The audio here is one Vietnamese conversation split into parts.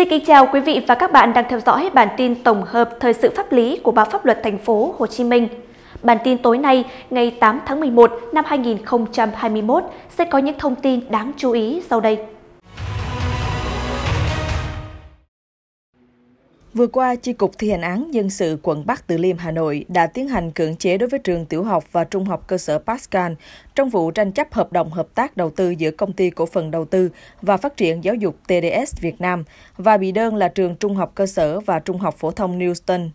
Xin kính chào quý vị và các bạn đang theo dõi bản tin tổng hợp thời sự pháp lý của báo pháp luật thành phố Hồ Chí Minh. Bản tin tối nay, ngày 8 tháng 11 năm 2021 sẽ có những thông tin đáng chú ý sau đây. Vừa qua, Chi cục thi hành án dân sự quận Bắc Từ Liêm, Hà Nội đã tiến hành cưỡng chế đối với trường tiểu học và trung học cơ sở Pascal trong vụ tranh chấp hợp đồng hợp tác đầu tư giữa Công ty Cổ phần Đầu tư và Phát triển Giáo dục TDS Việt Nam và bị đơn là trường trung học cơ sở và trung học phổ thông Newton.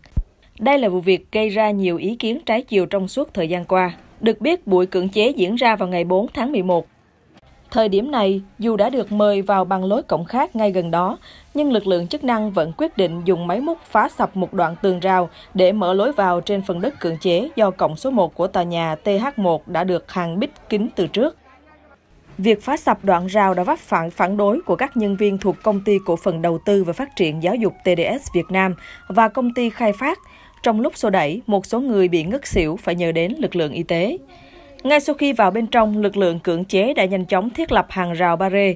Đây là vụ việc gây ra nhiều ý kiến trái chiều trong suốt thời gian qua. Được biết, buổi cưỡng chế diễn ra vào ngày 4 tháng 11 Thời điểm này, dù đã được mời vào bằng lối cổng khác ngay gần đó, nhưng lực lượng chức năng vẫn quyết định dùng máy múc phá sập một đoạn tường rào để mở lối vào trên phần đất cưỡng chế do cổng số 1 của tòa nhà TH1 đã được hàng bít kín từ trước. Việc phá sập đoạn rào đã vấp phải phản đối của các nhân viên thuộc Công ty Cổ phần Đầu tư và Phát triển Giáo dục TDS Việt Nam và Công ty Khai phát. Trong lúc xô đẩy, một số người bị ngất xỉu phải nhờ đến lực lượng y tế. Ngay sau khi vào bên trong, lực lượng cưỡng chế đã nhanh chóng thiết lập hàng rào barre,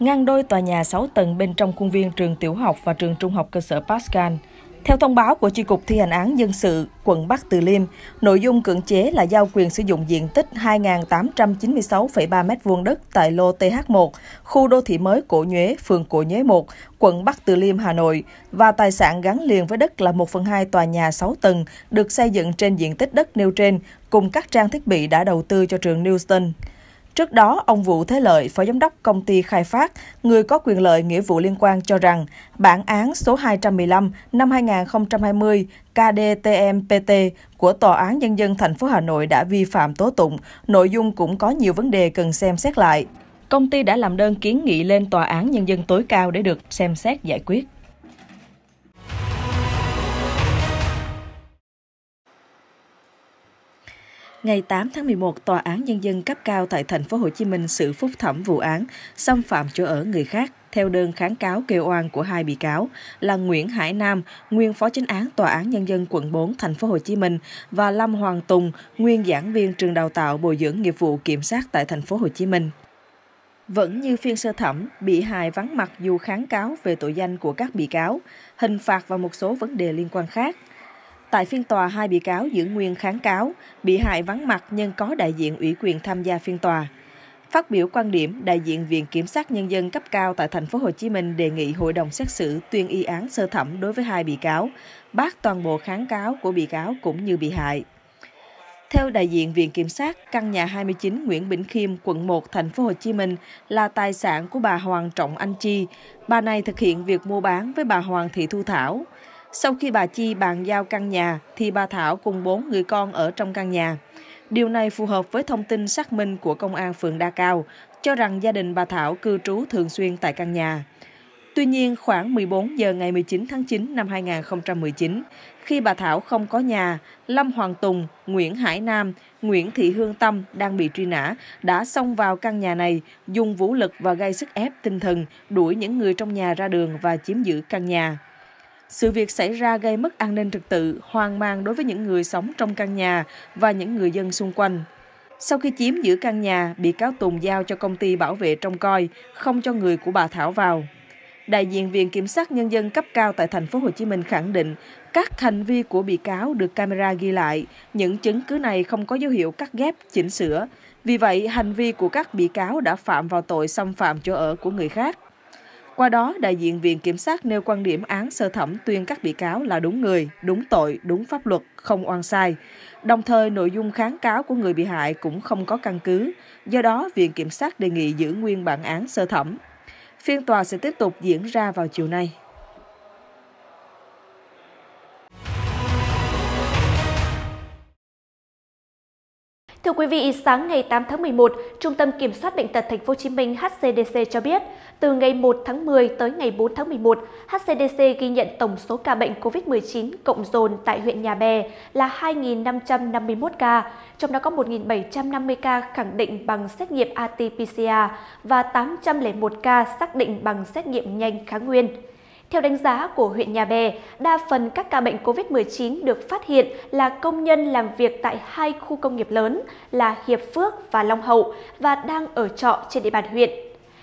ngăn đôi tòa nhà 6 tầng bên trong khuôn viên trường tiểu học và trường trung học cơ sở Pascal. Theo thông báo của Chi cục Thi hành án dân sự quận Bắc Từ Liêm, nội dung cưỡng chế là giao quyền sử dụng diện tích 2.896,3 m2 đất tại lô TH1, khu đô thị mới Cổ Nhuế, phường Cổ Nhuế 1, quận Bắc Từ Liêm, Hà Nội và tài sản gắn liền với đất là 1 phần 2 tòa nhà 6 tầng được xây dựng trên diện tích đất nêu trên cùng các trang thiết bị đã đầu tư cho trường Newton. Trước đó, ông Vũ Thế Lợi, Phó Giám đốc Công ty Khai phát, người có quyền lợi nghĩa vụ liên quan cho rằng, bản án số 215 năm 2020 KDTMPT của Tòa án Nhân dân thành phố Hà Nội đã vi phạm tố tụng, nội dung cũng có nhiều vấn đề cần xem xét lại. Công ty đã làm đơn kiến nghị lên Tòa án Nhân dân tối cao để được xem xét giải quyết. Ngày 8 tháng 11, Tòa án Nhân dân cấp cao tại thành phố Hồ Chí Minh xử phúc thẩm vụ án xâm phạm chỗ ở người khác theo đơn kháng cáo kêu oan của hai bị cáo là Nguyễn Hải Nam, nguyên phó chính án tòa án nhân dân quận 4 thành phố Hồ Chí Minh và Lâm Hoàng Tùng, nguyên giảng viên trường đào tạo bồi dưỡng nghiệp vụ kiểm sát tại thành phố Hồ Chí Minh. Vẫn như phiên sơ thẩm, bị hại vắng mặt dù kháng cáo về tội danh của các bị cáo, hình phạt và một số vấn đề liên quan khác. Tại phiên tòa, hai bị cáo giữ nguyên kháng cáo, bị hại vắng mặt nhưng có đại diện ủy quyền tham gia phiên tòa. Phát biểu quan điểm, đại diện Viện Kiểm sát Nhân dân cấp cao tại thành phố Hồ Chí Minh đề nghị hội đồng xét xử tuyên y án sơ thẩm đối với hai bị cáo, bác toàn bộ kháng cáo của bị cáo cũng như bị hại. Theo đại diện Viện Kiểm sát, căn nhà 29 Nguyễn Bỉnh Khiêm, quận 1, thành phố Hồ Chí Minh là tài sản của bà Hoàng Trọng Anh Chi. Bà này thực hiện việc mua bán với bà Hoàng Thị Thu Thảo, sau khi bà Chi bàn giao căn nhà, thì bà Thảo cùng bốn người con ở trong căn nhà. Điều này phù hợp với thông tin xác minh của Công an phường Đa Cao, cho rằng gia đình bà Thảo cư trú thường xuyên tại căn nhà. Tuy nhiên, khoảng 14 giờ ngày 19 tháng 9 năm 2019, khi bà Thảo không có nhà, Lâm Hoàng Tùng, Nguyễn Hải Nam, Nguyễn Thị Hương Tâm đang bị truy nã đã xông vào căn nhà này, dùng vũ lực và gây sức ép tinh thần đuổi những người trong nhà ra đường và chiếm giữ căn nhà. Sự việc xảy ra gây mất an ninh trật tự, hoang mang đối với những người sống trong căn nhà và những người dân xung quanh. Sau khi chiếm giữ căn nhà, bị cáo Tùng giao cho công ty bảo vệ trông coi, không cho người của bà Thảo vào. Đại diện Viện Kiểm sát Nhân dân cấp cao tại thành phố Hồ Chí Minh khẳng định các hành vi của bị cáo được camera ghi lại, những chứng cứ này không có dấu hiệu cắt ghép, chỉnh sửa. Vì vậy, hành vi của các bị cáo đã phạm vào tội xâm phạm chỗ ở của người khác. Qua đó, đại diện Viện Kiểm sát nêu quan điểm án sơ thẩm tuyên các bị cáo là đúng người, đúng tội, đúng pháp luật, không oan sai. Đồng thời, nội dung kháng cáo của người bị hại cũng không có căn cứ. Do đó, Viện Kiểm sát đề nghị giữ nguyên bản án sơ thẩm. Phiên tòa sẽ tiếp tục diễn ra vào chiều nay. Thưa quý vị, sáng ngày 8 tháng 11, Trung tâm Kiểm soát Bệnh tật Thành phố Hồ Chí Minh HCDC cho biết, từ ngày 1 tháng 10 tới ngày 4 tháng 11, HCDC ghi nhận tổng số ca bệnh COVID-19 cộng dồn tại huyện Nhà Bè là 2.551 ca, trong đó có 1.750 ca khẳng định bằng xét nghiệm RT-PCR và 801 ca xác định bằng xét nghiệm nhanh kháng nguyên. Theo đánh giá của huyện Nhà Bè, đa phần các ca bệnh COVID-19 được phát hiện là công nhân làm việc tại hai khu công nghiệp lớn là Hiệp Phước và Long Hậu và đang ở trọ trên địa bàn huyện.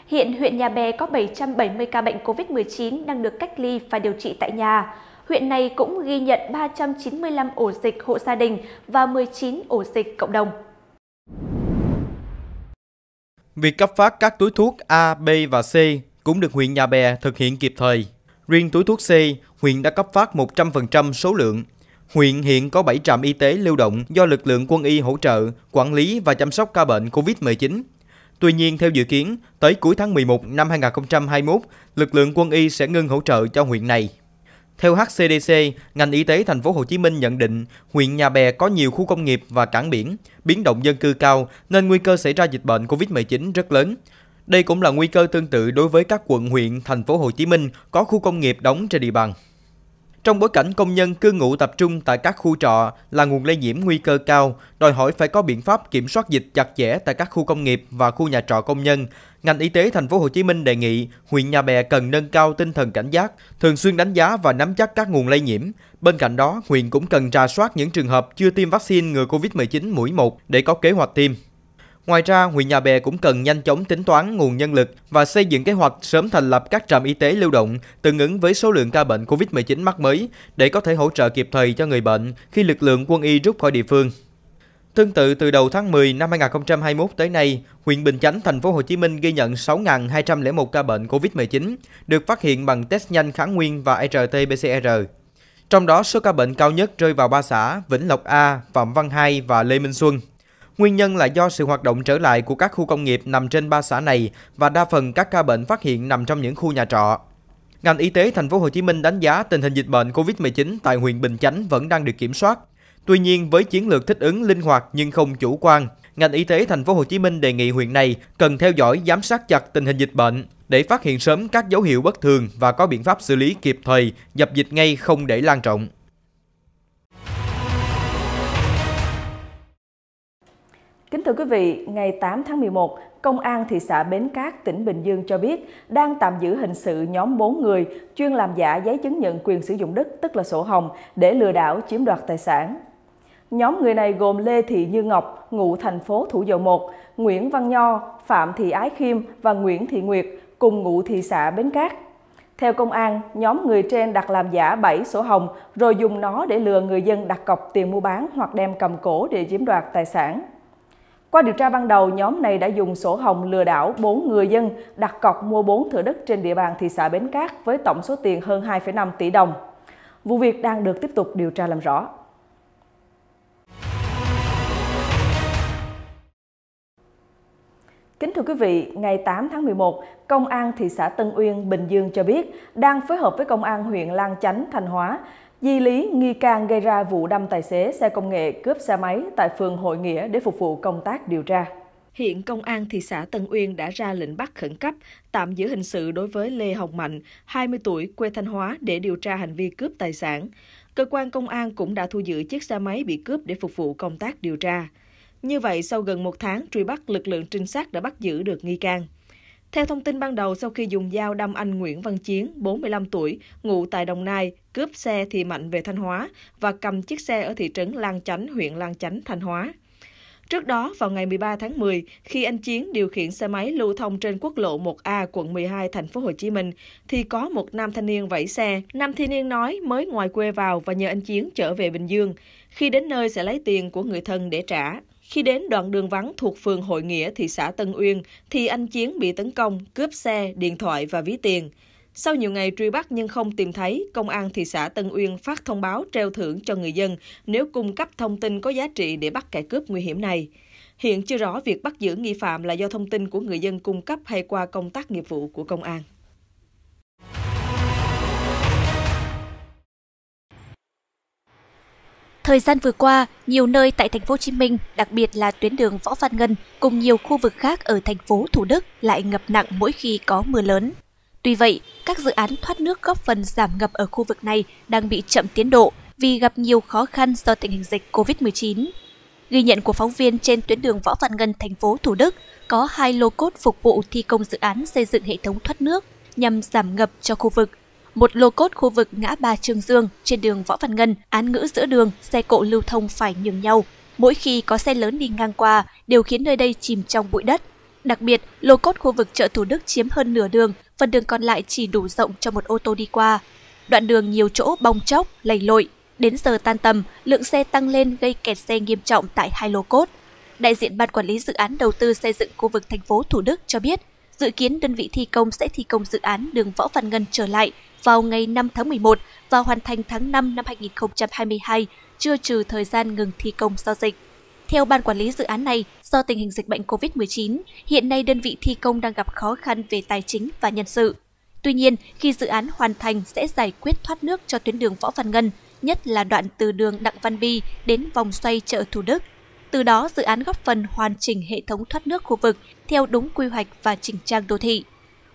Hiện huyện Nhà Bè có 770 ca bệnh COVID-19 đang được cách ly và điều trị tại nhà. Huyện này cũng ghi nhận 395 ổ dịch hộ gia đình và 19 ổ dịch cộng đồng. Việc cấp phát các túi thuốc A, B và C cũng được huyện Nhà Bè thực hiện kịp thời. Riêng túi thuốc C, huyện đã cấp phát 100% số lượng. Huyện hiện có 7 trạm y tế lưu động do lực lượng quân y hỗ trợ, quản lý và chăm sóc ca bệnh COVID-19. Tuy nhiên, theo dự kiến, tới cuối tháng 11 năm 2021, lực lượng quân y sẽ ngưng hỗ trợ cho huyện này. Theo HCDC, ngành y tế thành phố Hồ Chí Minh nhận định, huyện Nhà Bè có nhiều khu công nghiệp và cảng biển, biến động dân cư cao nên nguy cơ xảy ra dịch bệnh COVID-19 rất lớn. Đây cũng là nguy cơ tương tự đối với các quận huyện thành phố Hồ Chí Minh có khu công nghiệp đóng trên địa bàn. Trong bối cảnh công nhân cư ngụ tập trung tại các khu trọ là nguồn lây nhiễm nguy cơ cao, đòi hỏi phải có biện pháp kiểm soát dịch chặt chẽ tại các khu công nghiệp và khu nhà trọ công nhân. Ngành y tế thành phố Hồ Chí Minh đề nghị huyện Nhà Bè cần nâng cao tinh thần cảnh giác, thường xuyên đánh giá và nắm chắc các nguồn lây nhiễm. Bên cạnh đó, huyện cũng cần ra soát những trường hợp chưa tiêm vaccine ngừa COVID-19 mũi 1 để có kế hoạch tiêm. Ngoài ra, huyện Nhà Bè cũng cần nhanh chóng tính toán nguồn nhân lực và xây dựng kế hoạch sớm thành lập các trạm y tế lưu động tương ứng với số lượng ca bệnh COVID-19 mắc mới để có thể hỗ trợ kịp thời cho người bệnh khi lực lượng quân y rút khỏi địa phương. Tương tự từ đầu tháng 10 năm 2021 tới nay, huyện Bình Chánh, thành phố Hồ Chí Minh ghi nhận 6.201 ca bệnh COVID-19 được phát hiện bằng test nhanh kháng nguyên và RT-PCR. Trong đó, số ca bệnh cao nhất rơi vào ba xã Vĩnh Lộc A, Phạm Văn Hai và Lê Minh Xuân. Nguyên nhân là do sự hoạt động trở lại của các khu công nghiệp nằm trên ba xã này và đa phần các ca bệnh phát hiện nằm trong những khu nhà trọ. Ngành y tế thành phố Hồ Chí Minh đánh giá tình hình dịch bệnh COVID-19 tại huyện Bình Chánh vẫn đang được kiểm soát. Tuy nhiên với chiến lược thích ứng linh hoạt nhưng không chủ quan, ngành y tế thành phố Hồ Chí Minh đề nghị huyện này cần theo dõi giám sát chặt tình hình dịch bệnh để phát hiện sớm các dấu hiệu bất thường và có biện pháp xử lý kịp thời, dập dịch ngay không để lan rộng. Kính thưa quý vị, ngày 8 tháng 11, Công an thị xã Bến Cát, tỉnh Bình Dương cho biết đang tạm giữ hình sự nhóm 4 người chuyên làm giả giấy chứng nhận quyền sử dụng đất tức là sổ hồng để lừa đảo chiếm đoạt tài sản. Nhóm người này gồm Lê Thị Như Ngọc, ngụ thành phố Thủ Dầu Một, Nguyễn Văn Nho, Phạm Thị Ái Khiêm và Nguyễn Thị Nguyệt, cùng ngụ thị xã Bến Cát. Theo công an, nhóm người trên đặt làm giả 7 sổ hồng rồi dùng nó để lừa người dân đặt cọc tiền mua bán hoặc đem cầm cổ để chiếm đoạt tài sản. Qua điều tra ban đầu, nhóm này đã dùng sổ hồng lừa đảo 4 người dân đặt cọc mua 4 thửa đất trên địa bàn thị xã Bến Cát với tổng số tiền hơn 2,5 tỷ đồng. Vụ việc đang được tiếp tục điều tra làm rõ. Kính thưa quý vị, ngày 8 tháng 11, Công an thị xã Tân Uyên, Bình Dương cho biết đang phối hợp với Công an huyện Lang Chánh, Thanh Hóa di lý nghi can gây ra vụ đâm tài xế xe công nghệ cướp xe máy tại phường Hội Nghĩa để phục vụ công tác điều tra. Hiện Công an thị xã Tân Uyên đã ra lệnh bắt khẩn cấp, tạm giữ hình sự đối với Lê Hồng Mạnh, 20 tuổi, quê Thanh Hóa để điều tra hành vi cướp tài sản. Cơ quan công an cũng đã thu giữ chiếc xe máy bị cướp để phục vụ công tác điều tra. Như vậy, sau gần một tháng truy bắt, lực lượng trinh sát đã bắt giữ được nghi can. Theo thông tin ban đầu, sau khi dùng dao đâm anh Nguyễn Văn Chiến, 45 tuổi, ngụ tại Đồng Nai, cướp xe thì Mạnh về Thanh Hóa và cầm chiếc xe ở thị trấn Lang Chánh, huyện Lang Chánh, Thanh Hóa. Trước đó, vào ngày 13 tháng 10, khi anh Chiến điều khiển xe máy lưu thông trên quốc lộ 1A quận 12 thành phố Hồ Chí Minh thì có một nam thanh niên vẫy xe. Nam thanh niên nói mới ngoài quê vào và nhờ anh Chiến trở về Bình Dương, khi đến nơi sẽ lấy tiền của người thân để trả. Khi đến đoạn đường vắng thuộc phường Hội Nghĩa, thị xã Tân Uyên, thì anh Chiến bị tấn công, cướp xe, điện thoại và ví tiền. Sau nhiều ngày truy bắt nhưng không tìm thấy, Công an thị xã Tân Uyên phát thông báo treo thưởng cho người dân nếu cung cấp thông tin có giá trị để bắt kẻ cướp nguy hiểm này. Hiện chưa rõ việc bắt giữ nghi phạm là do thông tin của người dân cung cấp hay qua công tác nghiệp vụ của công an. Thời gian vừa qua, nhiều nơi tại thành phố Hồ Chí Minh, đặc biệt là tuyến đường Võ Văn Ngân cùng nhiều khu vực khác ở thành phố Thủ Đức lại ngập nặng mỗi khi có mưa lớn. Tuy vậy, các dự án thoát nước góp phần giảm ngập ở khu vực này đang bị chậm tiến độ vì gặp nhiều khó khăn do tình hình dịch COVID-19. Ghi nhận của phóng viên trên tuyến đường Võ Văn Ngân thành phố Thủ Đức có hai lô cốt phục vụ thi công dự án xây dựng hệ thống thoát nước nhằm giảm ngập cho khu vực một lô cốt khu vực ngã ba Trường Dương trên đường Võ Văn Ngân, án ngữ giữa đường, xe cộ lưu thông phải nhường nhau. Mỗi khi có xe lớn đi ngang qua đều khiến nơi đây chìm trong bụi đất. Đặc biệt, lô cốt khu vực chợ Thủ Đức chiếm hơn nửa đường, phần đường còn lại chỉ đủ rộng cho một ô tô đi qua. Đoạn đường nhiều chỗ bong chóc, lầy lội. Đến giờ tan tầm, lượng xe tăng lên gây kẹt xe nghiêm trọng tại hai lô cốt. Đại diện Ban Quản lý Dự án Đầu tư xây dựng khu vực thành phố Thủ Đức cho biết, Dự kiến đơn vị thi công sẽ thi công dự án đường Võ Văn Ngân trở lại vào ngày 5 tháng 11 và hoàn thành tháng 5 năm 2022, chưa trừ thời gian ngừng thi công do dịch. Theo ban quản lý dự án này, do tình hình dịch bệnh COVID-19, hiện nay đơn vị thi công đang gặp khó khăn về tài chính và nhân sự. Tuy nhiên, khi dự án hoàn thành sẽ giải quyết thoát nước cho tuyến đường Võ Văn Ngân, nhất là đoạn từ đường Đặng Văn Bi đến vòng xoay chợ Thủ Đức từ đó, dự án góp phần hoàn chỉnh hệ thống thoát nước khu vực theo đúng quy hoạch và chỉnh trang đô thị.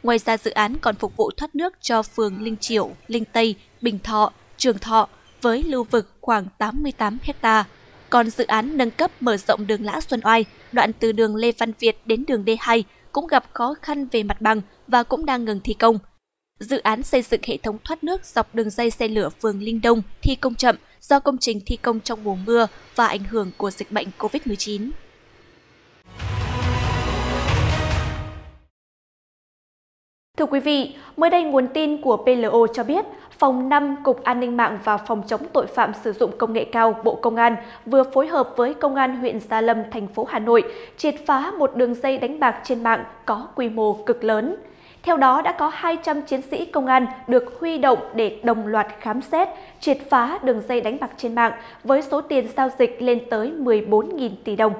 Ngoài ra, dự án còn phục vụ thoát nước cho phường Linh Triệu, Linh Tây, Bình Thọ, Trường Thọ với lưu vực khoảng 88 hecta. Còn dự án nâng cấp mở rộng đường Lã Xuân Oai, đoạn từ đường Lê Văn Việt đến đường D2 cũng gặp khó khăn về mặt bằng và cũng đang ngừng thi công – Dự án xây dựng hệ thống thoát nước dọc đường dây xe lửa phường Linh Đông thi công chậm do công trình thi công trong mùa mưa và ảnh hưởng của dịch bệnh COVID-19. Thưa quý vị, mới đây nguồn tin của PLO cho biết, Phòng 5 Cục An ninh mạng và Phòng chống tội phạm sử dụng công nghệ cao Bộ Công an vừa phối hợp với Công an huyện Gia Lâm, thành phố Hà Nội triệt phá một đường dây đánh bạc trên mạng có quy mô cực lớn. Theo đó đã có 200 chiến sĩ công an được huy động để đồng loạt khám xét, triệt phá đường dây đánh bạc trên mạng với số tiền giao dịch lên tới 14.000 tỷ đồng.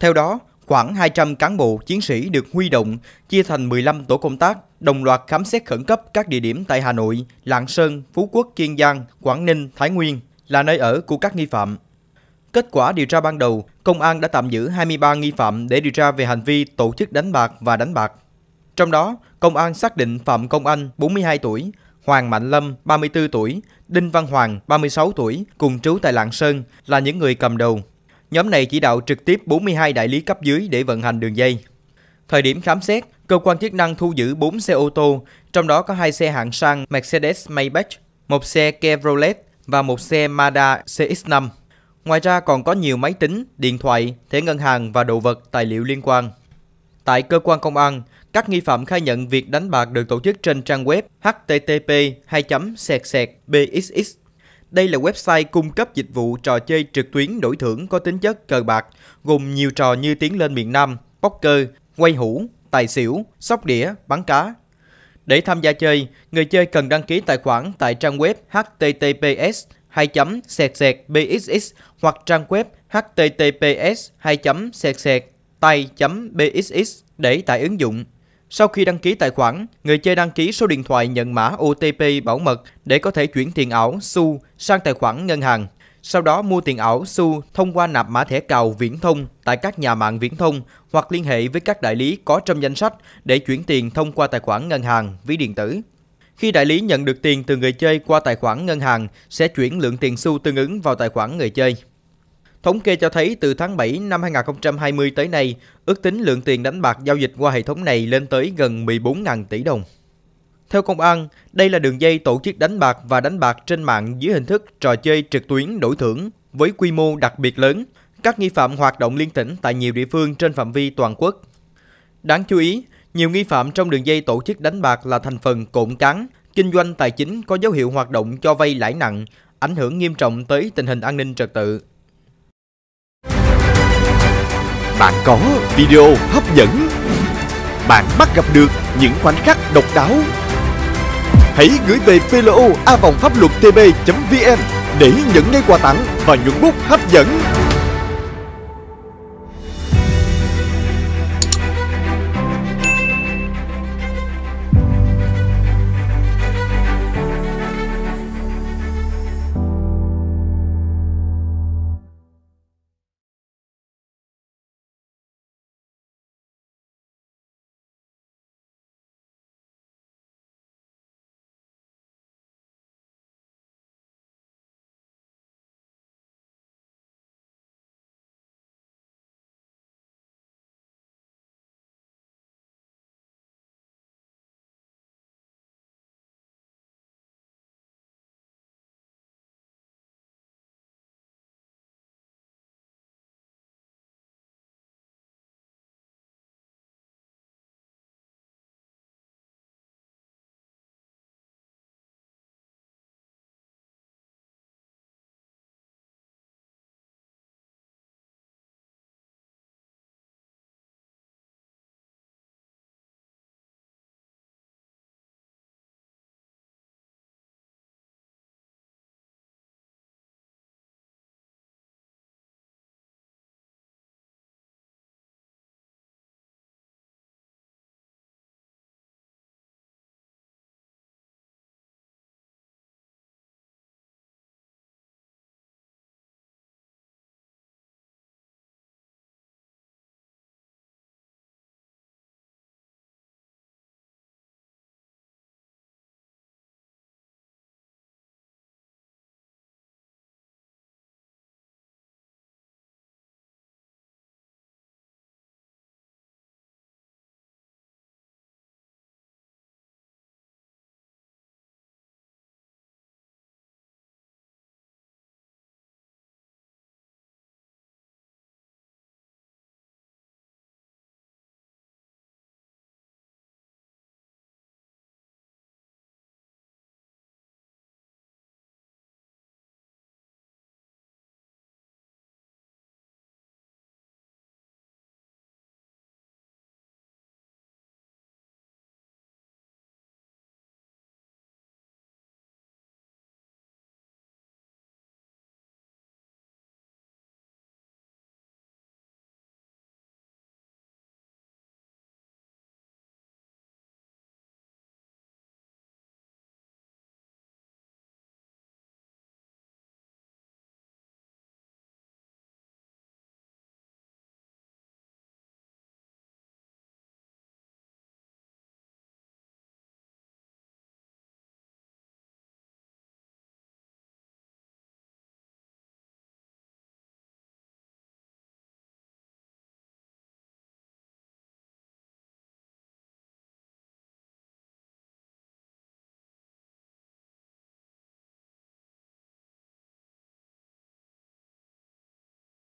Theo đó, khoảng 200 cán bộ chiến sĩ được huy động chia thành 15 tổ công tác đồng loạt khám xét khẩn cấp các địa điểm tại Hà Nội, Lạng Sơn, Phú Quốc, Kiên Giang, Quảng Ninh, Thái Nguyên là nơi ở của các nghi phạm. Kết quả điều tra ban đầu công an đã tạm giữ 23 nghi phạm để điều tra về hành vi tổ chức đánh bạc và đánh bạc. Trong đó, công an xác định Phạm Công Anh, 42 tuổi, Hoàng Mạnh Lâm, 34 tuổi, Đinh Văn Hoàng, 36 tuổi, cùng trú tại Lạng Sơn là những người cầm đầu. Nhóm này chỉ đạo trực tiếp 42 đại lý cấp dưới để vận hành đường dây. Thời điểm khám xét, cơ quan chức năng thu giữ 4 xe ô tô, trong đó có 2 xe hạng sang Mercedes Maybach, một xe Chevrolet và một xe Mazda CX-5. Ngoài ra còn có nhiều máy tính, điện thoại, thẻ ngân hàng và đồ vật tài liệu liên quan. Tại cơ quan công an, các nghi phạm khai nhận việc đánh bạc được tổ chức trên trang web http 2 sẹt bxx đây là website cung cấp dịch vụ trò chơi trực tuyến đổi thưởng có tính chất cờ bạc, gồm nhiều trò như tiến lên miền Nam, poker, quay hũ, tài xỉu, sóc đĩa, bắn cá. Để tham gia chơi, người chơi cần đăng ký tài khoản tại trang web https 2 sẹt sẹt bxx hoặc trang web https 2 sẹt sẹt tay chấm bxx để tải ứng dụng. Sau khi đăng ký tài khoản, người chơi đăng ký số điện thoại nhận mã OTP bảo mật để có thể chuyển tiền ảo SU sang tài khoản ngân hàng. Sau đó mua tiền ảo SU thông qua nạp mã thẻ cào viễn thông tại các nhà mạng viễn thông hoặc liên hệ với các đại lý có trong danh sách để chuyển tiền thông qua tài khoản ngân hàng, ví điện tử. Khi đại lý nhận được tiền từ người chơi qua tài khoản ngân hàng, sẽ chuyển lượng tiền xu tương ứng vào tài khoản người chơi. Thống kê cho thấy từ tháng 7 năm 2020 tới nay, ước tính lượng tiền đánh bạc giao dịch qua hệ thống này lên tới gần 14.000 tỷ đồng. Theo công an, đây là đường dây tổ chức đánh bạc và đánh bạc trên mạng dưới hình thức trò chơi trực tuyến đổi thưởng với quy mô đặc biệt lớn. Các nghi phạm hoạt động liên tỉnh tại nhiều địa phương trên phạm vi toàn quốc. Đáng chú ý, nhiều nghi phạm trong đường dây tổ chức đánh bạc là thành phần cộn cán, kinh doanh tài chính có dấu hiệu hoạt động cho vay lãi nặng, ảnh hưởng nghiêm trọng tới tình hình an ninh trật tự. Bạn có video hấp dẫn. Bạn bắt gặp được những khoảnh khắc độc đáo. Hãy gửi về plo pháp luật tb.vn để nhận ngay quà tặng và những bút hấp dẫn.